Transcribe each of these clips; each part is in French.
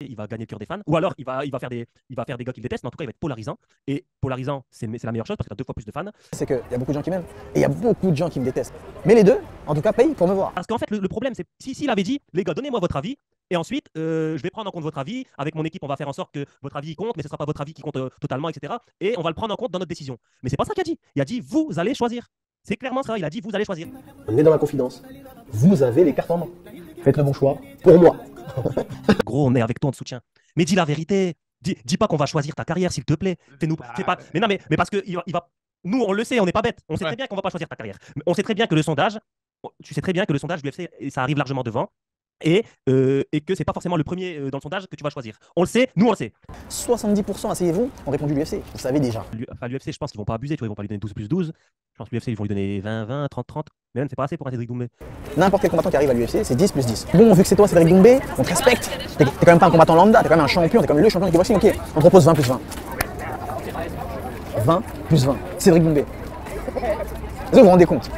il va gagner le cœur des fans, ou alors il va, faire, des, il va faire des gars qu'il déteste, mais en tout cas il va être polarisant. Et polarisant, c'est la meilleure chose parce qu'il a deux fois plus de fans. C'est qu'il y a beaucoup de gens qui m'aiment et il y a beaucoup de gens qui me détestent. Mais les deux, en tout cas, payent pour me voir. Parce qu'en fait, le, problème, c'est si, s'il avait dit, les gars, donnez-moi votre avis, et ensuite, euh, je vais prendre en compte votre avis. Avec mon équipe, on va faire en sorte que votre avis compte, mais ce sera pas votre avis qui compte euh, totalement, etc. Et on va le prendre en compte dans notre décision. Mais c'est pas ça qu'il a dit. Il a dit, vous allez choisir. C'est clairement ça. Il a dit, vous allez choisir. On est dans la confidence. Vous avez les cartes en main. Faites le bon choix pour moi. Gros, on est avec toi, de soutien. Mais dis la vérité. Dis, dis pas qu'on va choisir ta carrière, s'il te plaît. Bah, Fais-nous, fais pas... Mais non, mais, parce que il va, nous, on le sait, on n'est pas bête. On sait très bien qu'on va pas choisir ta carrière. On sait très bien que le sondage, tu sais très bien que le sondage de l'UFC, ça arrive largement devant et, euh, et que c'est pas forcément le premier euh, dans le sondage que tu vas choisir. On le sait, nous on le sait. 70% asseyez-vous ont répondu l'UFC, vous savez déjà. Enfin, l'UFC, je pense qu'ils vont pas abuser, tu vois, ils vont pas lui donner 12 plus 12. Je pense que l'UFC, ils vont lui donner 20, 20, 30, 30. Mais même, c'est pas assez pour un Cédric Doumbé. N'importe quel combattant qui arrive à l'UFC, c'est 10 plus 10. Bon, vu que c'est toi, Cédric Doumbé, on te respecte. T'es quand même pas un combattant lambda, t'es quand même un champion, t'es quand même le champion qui voici, ok. On te propose 20 plus 20. 20 plus 20. Cédric Doumbé. Vous vous rendez compte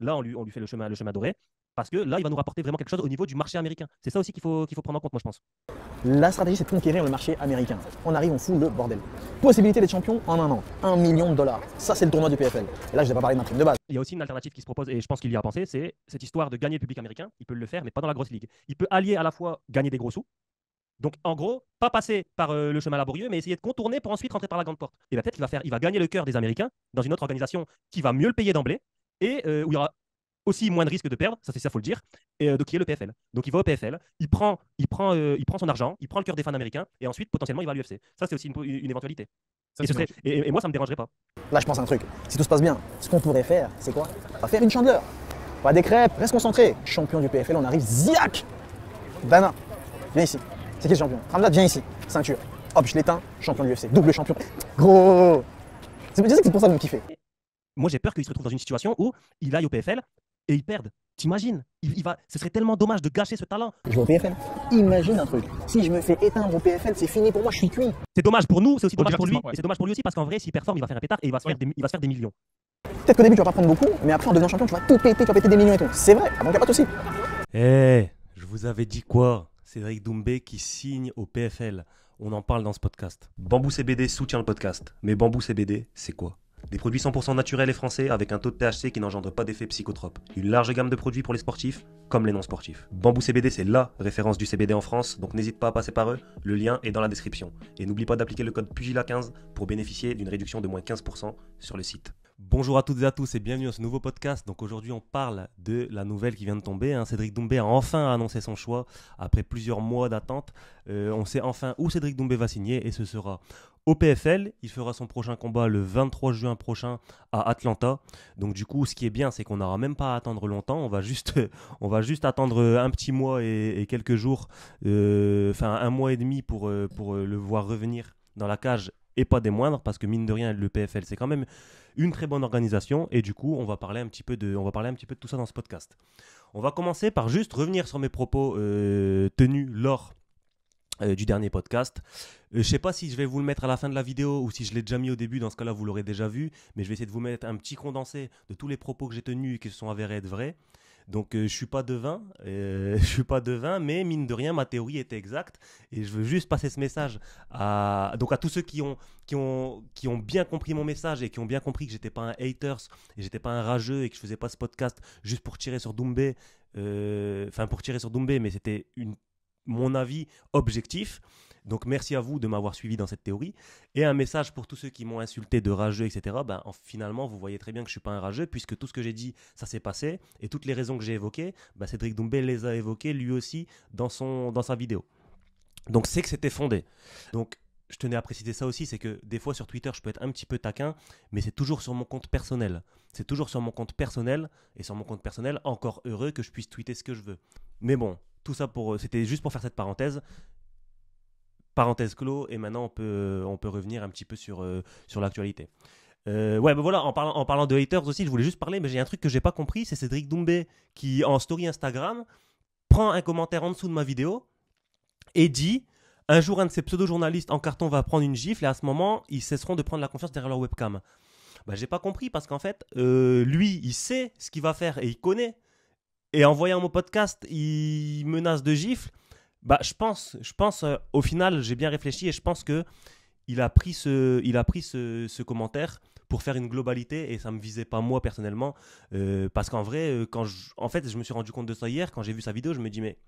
Là, on lui, fait le chemin, le chemin doré. Parce que là, il va nous rapporter vraiment quelque chose au niveau du marché américain. C'est ça aussi qu'il faut, qu'il faut prendre en compte, moi, je pense. La stratégie, c'est de conquérir le marché américain. On arrive, on fout le bordel. Possibilité d'être champion en un an. Un million de dollars. Ça, c'est le tournoi du PFL. là, je ne vais pas parler d'un prime de base. Il y a aussi une alternative qui se propose, et je pense qu'il y a penser, c'est cette histoire de gagner le public américain. Il peut le faire, mais pas dans la grosse ligue. Il peut allier à la fois gagner des gros sous, donc en gros, pas passer par euh, le chemin laborieux, mais essayer de contourner pour ensuite rentrer par la grande porte. Et la ben, peut-être qu'il va faire, il va gagner le cœur des Américains dans une autre organisation qui va mieux le payer d'emblée et euh, où il aura aussi moins de risque de perdre, ça c'est ça, faut le dire, et euh, de qui est le PFL. Donc il va au PFL, il prend, il prend, euh, il prend son argent, il prend le cœur des fans américains, et ensuite potentiellement il va à l'UFC. Ça c'est aussi une, éventualité. et, moi ça me dérangerait pas. Là je pense à un truc. Si tout se passe bien, ce qu'on pourrait faire, c'est quoi On va faire une chandeleur, pas des crêpes, reste concentré. Champion du PFL, on arrive, ziac. Dana, viens ici. C'est qui le champion Ramzat, viens ici. Ceinture. Hop, je l'éteins, champion de l'UFC, double champion. Gros C'est pour ça que me moi j'ai peur qu'il se retrouve dans une situation où il aille au PFL, et ils perdent. T'imagines il, va, Ce serait tellement dommage de gâcher ce talent. Je vais au PFL. Imagine un truc. Si je me fais éteindre au PFL, c'est fini pour moi, je suis cuit. C'est dommage pour nous, c'est aussi dommage pour lui. Et c'est dommage pour lui aussi parce qu'en vrai, s'il performe, il va faire un pétard et il va se, faire, des, millions. Peut-être qu'au début, tu vas pas prendre beaucoup, mais après, en devenant champion, tu vas tout péter, tu vas péter des millions et tout. C'est vrai, avant qu'il pas de soucis. Eh, je vous avais dit quoi Cédric Doumbé qui signe au PFL. On en parle dans ce podcast. Bambou CBD soutient le podcast. Mais Bambou CBD, c'est quoi des produits 100% naturels et français avec un taux de THC qui n'engendre pas d'effet psychotropes. Une large gamme de produits pour les sportifs comme les non-sportifs. Bambou CBD, c'est LA référence du CBD en France, donc n'hésite pas à passer par eux, le lien est dans la description. Et n'oublie pas d'appliquer le code PUGILA15 pour bénéficier d'une réduction de moins 15% sur le site. Bonjour à toutes et à tous et bienvenue dans ce nouveau podcast. Donc aujourd'hui on parle de la nouvelle qui vient de tomber. Hein. Cédric Doumbé a enfin annoncé son choix après plusieurs mois d'attente. Euh, on sait enfin où Cédric Doumbé va signer et ce sera au PFL. Il fera son prochain combat le 23 juin prochain à Atlanta. Donc du coup, ce qui est bien, c'est qu'on n'aura même pas à attendre longtemps. On va juste, on va juste attendre un petit mois et, quelques jours, euh, enfin un mois et demi pour, euh, pour euh, le voir revenir dans la cage et pas des moindres parce que mine de rien le PFL c'est quand même une très bonne organisation et du coup on va parler un petit peu de on va parler un petit peu tout ça dans ce podcast. On va commencer par juste revenir sur mes propos tenus lors euh, du dernier podcast. Euh, je sais pas si je vais vous le mettre à la fin de la vidéo ou si je l'ai déjà mis au début, dans ce cas-là vous l'aurez déjà vu, mais je vais essayer de vous mettre un petit condensé de tous les propos que j'ai tenus et qui se sont avérés être vrais. Donc euh, je suis pas devin, je suis pas devin, mais mine de rien ma théorie était exacte et je veux juste passer ce message à donc à tous ceux qui ont qui ont qui ont bien compris mon message et qui ont bien compris que j'étais pas un haters et j'étais pas un rageux et que je faisais pas ce podcast juste pour tirer sur Doumbé, enfin pour tirer sur Doumbé, mais c'était une mon avis objectif. Donc merci à vous de m'avoir suivi dans cette théorie. Et un message pour tous ceux qui m'ont insulté de rageux, etc. Ben, finalement, vous voyez très bien que je suis pas un rageux, puisque tout ce que j'ai dit, ça s'est passé. Et toutes les raisons que j'ai évoquées, ben, Cédric Doumbé les a évoquées lui aussi dans, son, dans sa vidéo. Donc c'est que c'était fondé. Donc je tenais à préciser ça aussi, c'est que des fois sur Twitter, je peux être un petit peu taquin, mais c'est toujours sur mon compte personnel. C'est toujours sur mon compte personnel, et sur mon compte personnel, encore heureux que je puisse tweeter ce que je veux. Mais bon, tout ça pour, euh, c'était juste pour faire cette parenthèse. Parenthèse clos, et maintenant on peut, on peut revenir un petit peu sur, euh, sur l'actualité. Euh, ouais, ben voilà, en parlant, en parlant de haters aussi, je voulais juste parler, mais j'ai un truc que j'ai pas compris, c'est Cédric Doumbé qui, en story Instagram, prend un commentaire en dessous de ma vidéo et dit Un jour, un de ces pseudo-journalistes en carton va prendre une gifle et à ce moment, ils cesseront de prendre la confiance derrière leur webcam. Bah, j'ai pas compris parce qu'en fait, lui, il sait ce qu'il va faire et il connaît et en voyant mon podcast, il menace de gifle. Bah, je pense, je pense euh, au final, j'ai bien réfléchi et je pense que il a pris ce, il a pris ce, commentaire pour faire une globalité et ça me visait pas moi personnellement euh, parce qu'en vrai, euh, quand je, en fait, je me suis rendu compte de ça hier quand j'ai vu sa vidéo, je me dis mais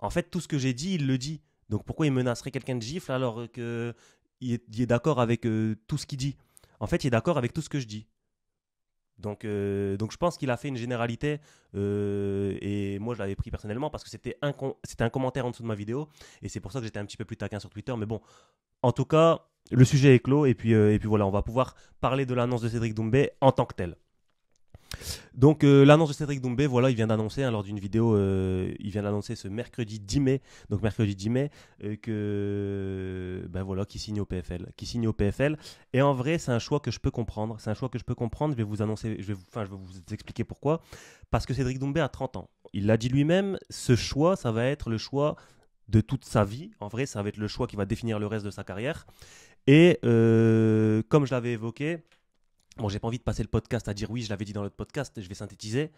en fait tout ce que j'ai dit, il le dit. Donc pourquoi il menacerait quelqu'un de gifle alors que il est, d'accord avec tout ce qu'il dit En fait, il est d'accord avec tout ce que je dis. Donc, euh, donc je pense qu'il a fait une généralité euh, et moi je l'avais pris personnellement parce que c'était un, un commentaire en dessous de ma vidéo et c'est pour ça que j'étais un petit peu plus taquin sur Twitter. Mais bon, en tout cas, le sujet est clos et puis, euh, et puis voilà, on va pouvoir parler de l'annonce de Cédric Doumbé en tant que tel. Donc euh, l'annonce de Cédric Doumbé, voilà, il vient d'annoncer hein, lors d'une vidéo, euh, il vient d'annoncer ce mercredi 10 mai, donc mercredi 10 mai, euh, que ben voilà, qui signe au PFL, qui signe au PFL. Et en vrai, c'est un choix que je peux comprendre. C'est un choix que je peux comprendre. Je vais vous annoncer, je vais vous, enfin, je vais vous expliquer pourquoi. Parce que Cédric Doumbé a 30 ans. Il l'a dit lui-même. Ce choix, ça va être le choix de toute sa vie. En vrai, ça va être le choix qui va définir le reste de sa carrière. Et comme je l'avais évoqué, Bon, j'ai pas envie de passer le podcast à dire oui, je l'avais dit dans l'autre podcast, je vais synthétiser.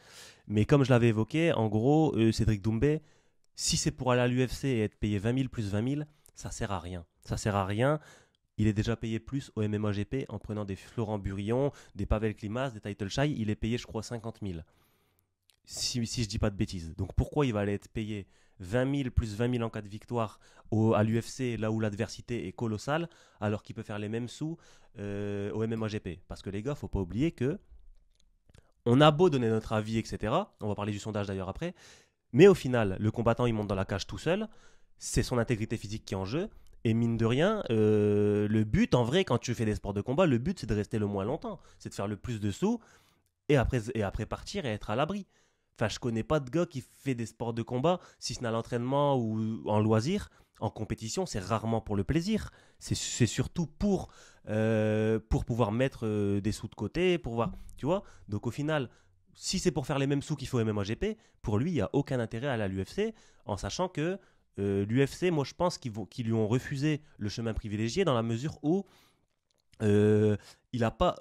Mais comme je l'avais évoqué, en gros, euh, Cédric Doumbé, si c'est pour aller à l'UFC et être payé 20 000 plus 20 000, ça sert à rien. Ça sert à rien. Il est déjà payé plus au MMAGP en prenant des Florent Burion, des Pavel Klimas, des Title Shy. Il est payé, je crois, 50 000 si, je dis pas de bêtises. Donc pourquoi il va aller être payé 20 000 plus 20 000 en cas de victoire au, à l'UFC, là où l'adversité est colossale, alors qu'il peut faire les mêmes sous euh, au MMAGP Parce que les gars, faut pas oublier que on a beau donner notre avis, etc. On va parler du sondage d'ailleurs après. Mais au final, le combattant, il monte dans la cage tout seul. C'est son intégrité physique qui est en jeu. Et mine de rien, euh, le but, en vrai, quand tu fais des sports de combat, le but, c'est de rester le moins longtemps. C'est de faire le plus de sous et après, et après partir et être à l'abri. Enfin, je connais pas de gars qui fait des sports de combat, si ce n'est à l'entraînement ou en loisir. En compétition, c'est rarement pour le plaisir. C'est surtout pour, euh, pour pouvoir mettre euh, des sous de côté, pour voir. Tu vois Donc au final, si c'est pour faire les mêmes sous qu'il faut même gp pour lui, il n'y a aucun intérêt à la l'UFC, en sachant que euh, l'UFC, moi je pense qu'ils lui ont refusé le chemin privilégié dans la mesure où il n'a pas.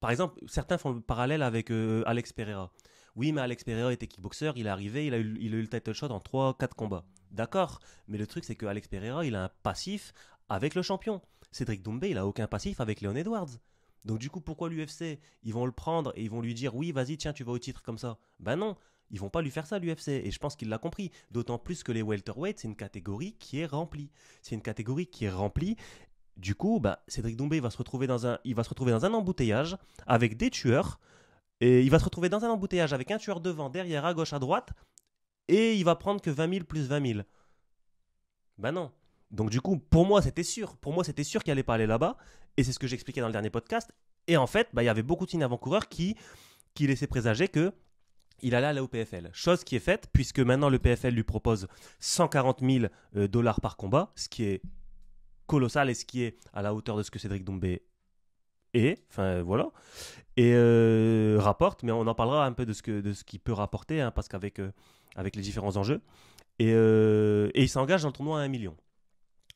Par exemple, certains font le parallèle avec Alex Pereira. Oui, mais Alex Pereira était kickboxer, il est arrivé, il a eu, il a eu le title shot en 3-4 combats. D'accord, mais le truc c'est que Alex Pereira, il a un passif avec le champion. Cédric Doumbé, il a aucun passif avec Leon Edwards. Donc du coup, pourquoi l'UFC Ils vont le prendre et ils vont lui dire oui, vas-y, tiens, tu vas au titre comme ça. Ben non, ils vont pas lui faire ça l'UFC et je pense qu'il l'a compris. D'autant plus que les welterweight, c'est une catégorie qui est remplie. C'est une catégorie qui est remplie. Du coup, bah, Cédric Doumbé va se retrouver dans un, il va se retrouver dans un embouteillage avec des tueurs et il va se retrouver dans un embouteillage avec un tueur devant, derrière, à gauche, à droite, et il va prendre que 20 000 plus 20 000. Ben non. Donc du coup, pour moi, c'était sûr. Pour moi, c'était sûr qu'il allait pas aller là-bas, et c'est ce que j'expliquais dans le dernier podcast. Et en fait, bah il y avait beaucoup de signes avant-coureurs qui, qui laissaient présager que il allait aller au PFL. Chose qui est faite, puisque maintenant le PFL lui propose 140 000 euh, dollars par combat, ce qui est colossal et ce qui est à la hauteur de ce que Cédric Dombé et, enfin voilà, et euh, rapporte, mais on en parlera un peu de ce que de ce qu'il peut rapporter, hein, parce qu'avec euh, avec les différents enjeux, euh, et, il s'engage dans le tournoi à 1 million.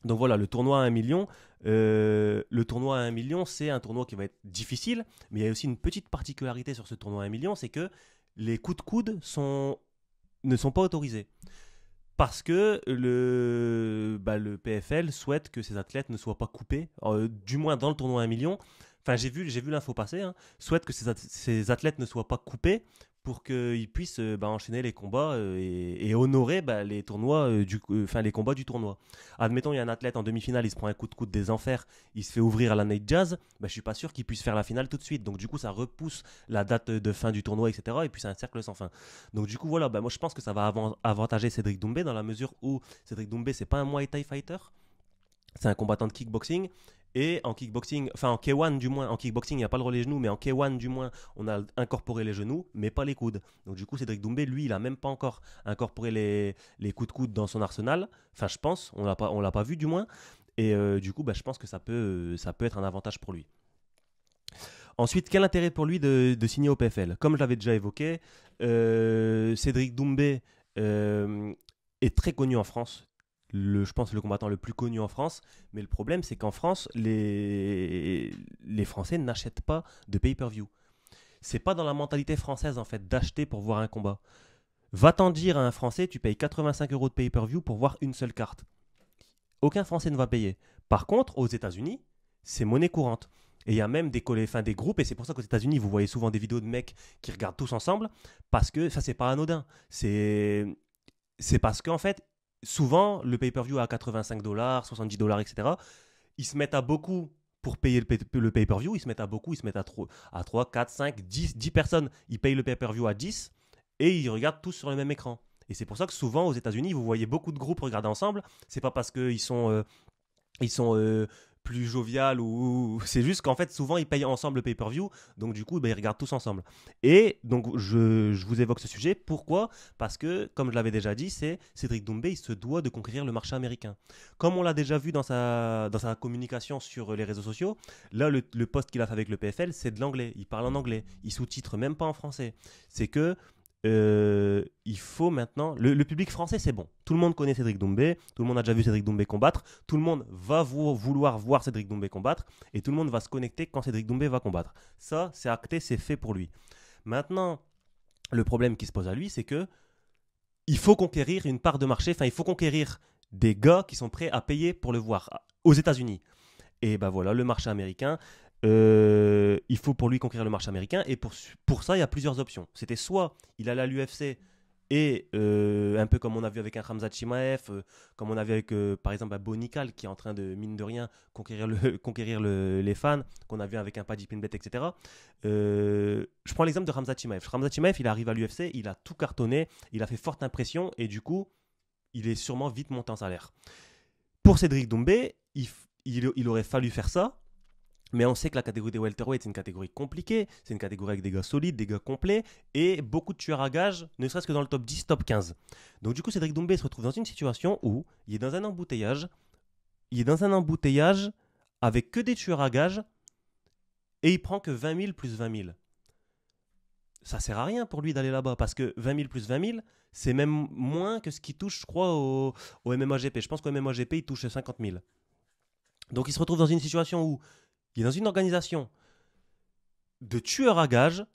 Donc voilà, le tournoi à 1 million, le tournoi à 1 million, c'est un tournoi qui va être difficile, mais il y a aussi une petite particularité sur ce tournoi à 1 million, c'est que les coups de coude sont, ne sont pas autorisés parce que le, bah, le PFL souhaite que ses athlètes ne soient pas coupés, du moins dans le tournoi à 1 million, enfin j'ai vu, j'ai vu l'info passer, hein. souhaite que ces, athlètes ne soient pas coupés pour qu'ils puissent euh, bah, enchaîner les combats euh, et, honorer bah, les tournois euh, du, les combats du tournoi. Admettons, il y a un athlète en demi-finale, il se prend un coup de coude des enfers, il se fait ouvrir à la night jazz, bah, je suis pas sûr qu'il puisse faire la finale tout de suite. Donc du coup, ça repousse la date de fin du tournoi, etc. Et puis c'est un cercle sans fin. Donc du coup, voilà, bah, moi je pense que ça va avantager Cédric Doumbé dans la mesure où Cédric Doumbé, c'est pas un Muay Thai fighter c'est un combattant de kickboxing. Et en kickboxing, enfin en K1 du moins, en kickboxing il n'y a pas le relais genoux, mais en K1 du moins, on a incorporé les genoux, mais pas les coudes. Donc du coup, Cédric Doumbé, lui, il n'a même pas encore incorporé les, coups de coude dans son arsenal. Enfin, je pense, on ne l'a pas vu du moins. Et euh, du coup, bah, je pense que ça peut, ça peut être un avantage pour lui. Ensuite, quel intérêt pour lui de, signer au PFL Comme je l'avais déjà évoqué, euh, Cédric Doumbé euh, est très connu en France, je pense, le combattant le plus connu en France. Mais le problème, c'est qu'en France, les, les Français n'achètent pas de pay-per-view. C'est pas dans la mentalité française, en fait, d'acheter pour voir un combat. Va-t'en dire à un Français, tu payes 85 euros de pay-per-view pour voir une seule carte. Aucun Français ne va payer. Par contre, aux États-Unis, c'est monnaie courante. Et il y a même des, des groupes, et c'est pour ça qu'aux États-Unis, vous voyez souvent des vidéos de mecs qui regardent tous ensemble, parce que ça, c'est pas anodin. C'est c'est parce qu'en fait, souvent, le pay-per-view à 85 dollars, 70 dollars, etc., ils se mettent à beaucoup pour payer le pay-per-view, ils se mettent à beaucoup, ils se mettent à 3, à 3 4, 5, 10, 10 personnes. Ils payent le pay-per-view à 10 et ils regardent tous sur le même écran. Et c'est pour ça que souvent aux États-Unis, vous voyez beaucoup de groupes regarder ensemble. C'est pas parce qu'ils sont, ils sont euh, euh, plus jovial ou c'est juste qu'en fait souvent ils payent ensemble le pay-per-view donc du coup ben, ils regardent tous ensemble et donc je, vous évoque ce sujet pourquoi parce que comme je l'avais déjà dit c'est Cédric Doumbé il se doit de conquérir le marché américain comme on l'a déjà vu dans sa, dans sa communication sur les réseaux sociaux là le, le qu'il a fait avec le PFL c'est de l'anglais il parle en anglais il sous-titre même pas en français c'est que euh, il faut maintenant. Le, public français, c'est bon. Tout le monde connaît Cédric Doumbé, tout le monde a déjà vu Cédric Doumbé combattre, tout le monde va vouloir voir Cédric Doumbé combattre, et tout le monde va se connecter quand Cédric Doumbé va combattre. Ça, c'est acté, c'est fait pour lui. Maintenant, le problème qui se pose à lui, c'est que il faut conquérir une part de marché, enfin, il faut conquérir des gars qui sont prêts à payer pour le voir aux États-Unis. Et ben voilà, le marché américain, euh, il faut pour lui conquérir le marché américain. Et pour, ça, il y a plusieurs options. C'était soit il allait à l'UFC et euh, un peu comme on a vu avec un Hamza Chimaev, euh, comme on a vu avec par exemple un bah, Bonical qui est en train de, mine de rien, conquérir, le, conquérir les fans, qu'on a vu avec un Paddy Pinbet, etc. je prends l'exemple de Hamza Chimaev. Hamza Chimaev, il arrive à l'UFC, il a tout cartonné, il a fait forte impression et du coup, il est sûrement vite monté en salaire. Pour Cédric Doumbé, il aurait fallu faire ça, mais on sait que la catégorie des welterweight, c'est une catégorie compliquée, c'est une catégorie avec des gars solides, des gars complets, et beaucoup de tueurs à gages, ne serait-ce que dans le top 10, top 15. Donc du coup, Cédric Doumbé se retrouve dans une situation où il est dans un embouteillage, il est dans un embouteillage avec que des tueurs à gages, et il prend que 20 000 plus 20 000. Ça sert à rien pour lui d'aller là-bas, parce que 20 000 plus 20 000, c'est même moins que ce qui touche, je crois, au, au MMAGP. Je pense qu'au MMAGP, il touche 50 000. Donc il se retrouve dans une situation où il est dans une organisation de tueurs à gage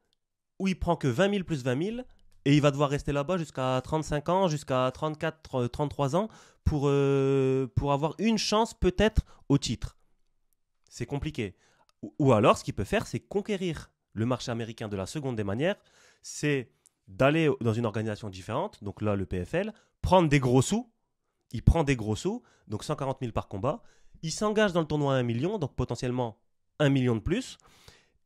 où il prend que 20 000 plus 20 000 et il va devoir rester là-bas jusqu'à 35 ans, jusqu'à 34, 33 euh, ans pour, euh, pour avoir une chance peut-être au titre. C'est compliqué. Ou, alors, ce qu'il peut faire, c'est conquérir le marché américain de la seconde des manières. C'est d'aller dans une organisation différente, donc là, le PFL, prendre des gros sous. Il prend des gros sous, donc 140 000 par combat. Il s'engage dans le tournoi à 1 million, donc potentiellement million de plus.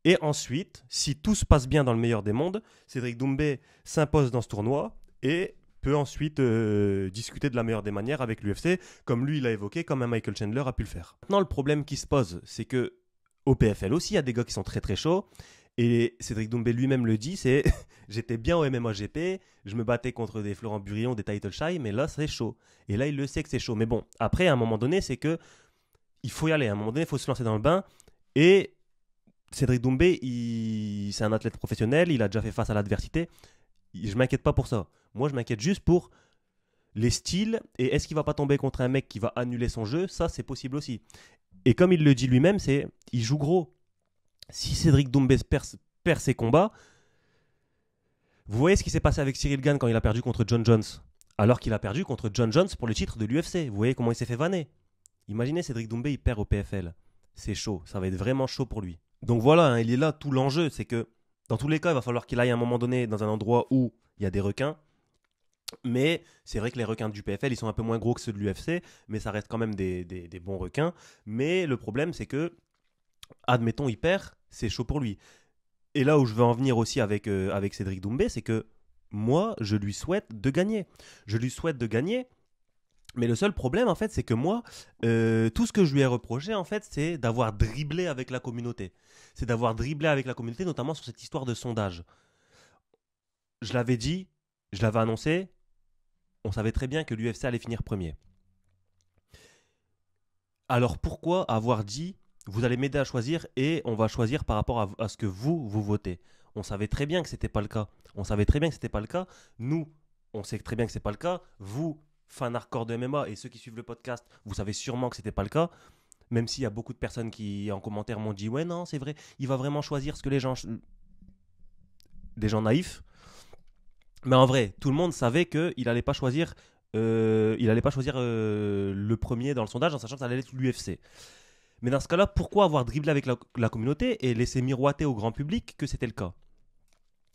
Et ensuite, si tout se passe bien dans le meilleur des mondes, Cédric Doumbé s'impose dans ce tournoi et peut ensuite euh, discuter de la meilleure des manières avec l'UFC, comme lui l'a évoqué, comme un Michael Chandler a pu le faire. Maintenant, le problème qui se pose, c'est que au PFL aussi, il y a des gars qui sont très très chauds. Et Cédric Doumbé lui-même le dit, c'est j'étais bien au gp je me battais contre des Florent Burillon, des Title Shy, mais là c'est chaud. Et là il le sait que c'est chaud. Mais bon, après à un moment donné, c'est que il faut y aller. À un moment donné, il faut se lancer dans le bain. Et Cédric Doumbé, c'est un athlète professionnel, il a déjà fait face à l'adversité. Je m'inquiète pas pour ça. Moi, je m'inquiète juste pour les styles et est-ce qu'il va pas tomber contre un mec qui va annuler son jeu Ça, c'est possible aussi. Et comme il le dit lui-même, c'est il joue gros. Si Cédric Doumbé perd, ses combats, vous voyez ce qui s'est passé avec Cyril Gann quand il a perdu contre John Jones, alors qu'il a perdu contre John Jones pour le titre de l'UFC. Vous voyez comment il s'est fait vanner. Imaginez Cédric Doumbé, il perd au PFL c'est chaud. Ça va être vraiment chaud pour lui. Donc voilà, hein, il est là tout l'enjeu. C'est que dans tous les cas, il va falloir qu'il aille à un moment donné dans un endroit où il y a des requins. Mais c'est vrai que les requins du PFL, ils sont un peu moins gros que ceux de l'UFC, mais ça reste quand même des, bons requins. Mais le problème, c'est que, admettons, il perd, c'est chaud pour lui. Et là où je veux en venir aussi avec, euh, avec Cédric Doumbé, c'est que moi, je lui souhaite de gagner. Je lui souhaite de gagner mais le seul problème, en fait, c'est que moi, euh, tout ce que je lui ai reproché, en fait, c'est d'avoir dribblé avec la communauté. C'est d'avoir dribblé avec la communauté, notamment sur cette histoire de sondage. Je l'avais dit, je l'avais annoncé, on savait très bien que l'UFC allait finir premier. Alors pourquoi avoir dit, vous allez m'aider à choisir et on va choisir par rapport à, ce que vous, vous votez On savait très bien que ce n'était pas le cas. On savait très bien que ce n'était pas le cas. Nous, on sait très bien que ce n'est pas le cas. Vous, fan hardcore de MMA, et ceux qui suivent le podcast, vous savez sûrement que c'était pas le cas, même s'il y a beaucoup de personnes qui en commentaire m'ont dit ouais non c'est vrai il va vraiment choisir ce que les gens des gens naïfs mais en vrai tout le monde savait que il allait pas choisir euh, il allait pas choisir euh, le premier dans le sondage en sachant que ça allait être l'UFC mais dans ce cas-là pourquoi avoir dribblé avec la communauté et laisser miroiter au grand public que c'était le cas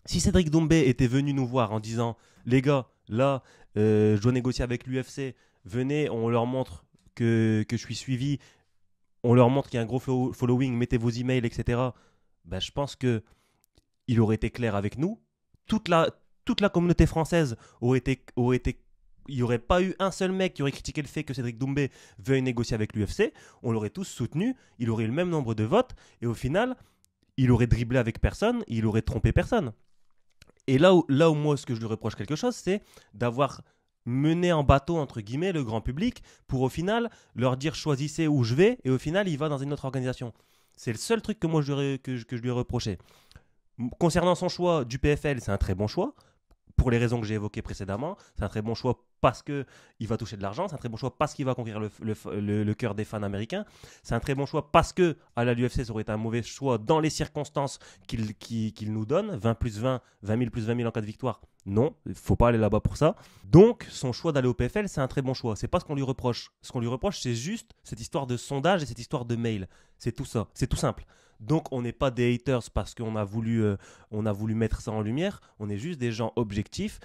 si Cédric Doumbé était venu nous voir en disant les gars, là, euh, je dois négocier avec l'UFC, venez, on leur montre que, je suis suivi, on leur montre qu'il y a un gros following, mettez vos emails, etc. Ben, bah, je pense que il aurait été clair avec nous. Toute la, toute la communauté française aurait été, aurait été il n'y aurait pas eu un seul mec qui aurait critiqué le fait que Cédric Doumbé veuille négocier avec l'UFC. On l'aurait tous soutenu, il aurait eu le même nombre de votes, et au final, il aurait dribblé avec personne, il aurait trompé personne. Et là où, là où moi, ce que je lui reproche quelque chose, c'est d'avoir mené en bateau, entre guillemets, le grand public pour au final leur dire choisissez où je vais et au final il va dans une autre organisation. C'est le seul truc que moi je, que que je lui ai reproché. Concernant son choix du PFL, c'est un très bon choix pour les raisons que j'ai évoquées précédemment. C'est un très bon choix parce qu'il va toucher de l'argent. C'est un très bon choix parce qu'il va conquérir le, cœur des fans américains. C'est un très bon choix parce que à la UFC, ça aurait été un mauvais choix dans les circonstances qu'il nous donne. 20 plus 20, 20 000 plus 20 000 en cas de victoire. Non, il faut pas aller là-bas pour ça. Donc, son choix d'aller au PFL, c'est un très bon choix. C'est pas ce qu'on lui reproche. Ce qu'on lui reproche, c'est juste cette histoire de sondage et cette histoire de mail. C'est tout ça. C'est tout simple. Donc on n'est pas des haters parce qu'on a voulu euh, on a voulu mettre ça en lumière, on est juste des gens objectifs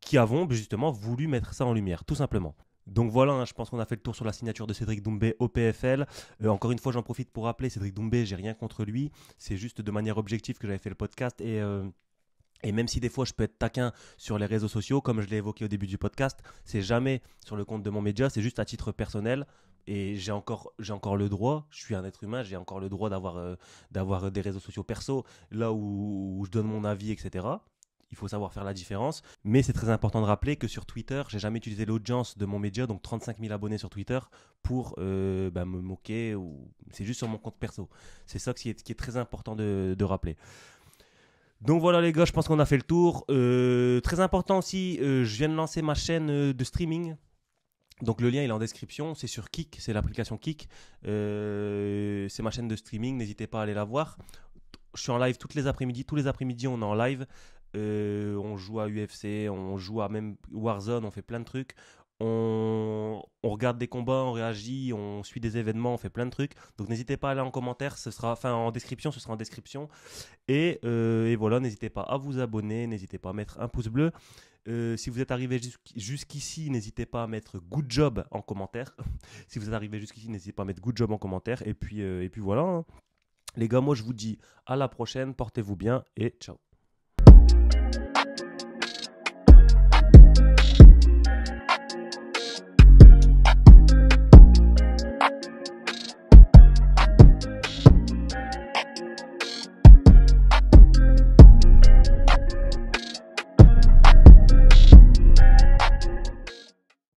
qui avons justement voulu mettre ça en lumière, tout simplement. Donc voilà, hein, je pense qu'on a fait le tour sur la signature de Cédric Doumbé au PFL. Euh, encore une fois, j'en profite pour rappeler Cédric Doumbé, j'ai rien contre lui. C'est juste de manière objective que j'avais fait le podcast et euh, et même si des fois je peux être taquin sur les réseaux sociaux, comme je l'ai évoqué au début du podcast, c'est jamais sur le compte de mon média, c'est juste à titre personnel et j'ai encore j'ai encore le droit je suis un être humain j'ai encore le droit d'avoir euh, d'avoir des réseaux sociaux perso là où, je donne mon avis etc il faut savoir faire la différence mais c'est très important de rappeler que sur Twitter j'ai jamais utilisé l'audience de mon média donc 35 000 abonnés sur Twitter pour euh, bah, me moquer c'est juste sur mon compte perso c'est ça qui est, très important de, rappeler donc voilà les gars, je pense qu'on a fait le tour. Euh, très important aussi, je viens de lancer ma chaîne de streaming. Donc le lien il est en description, c'est sur Kik, c'est l'application Kik, euh, c'est ma chaîne de streaming, n'hésitez pas à aller la voir. Je suis en live toutes les après-midi, tous les après-midi on est en live, euh, on joue à UFC, on joue à même Warzone, on fait plein de trucs, on, regarde des combats, on réagit, on suit des événements, on fait plein de trucs. Donc n'hésitez pas à aller en commentaire, ce sera, enfin en description, ce sera en description. Et, euh, voilà, n'hésitez pas à vous abonner, n'hésitez pas à mettre un pouce bleu. Euh, si vous êtes arrivé jusqu'ici, n'hésitez pas à mettre good job en commentaire. si vous êtes arrivé jusqu'ici, n'hésitez pas à mettre good job en commentaire. Et puis, euh, et puis voilà. Hein. Les gars, moi je vous dis à la prochaine, portez-vous bien et ciao.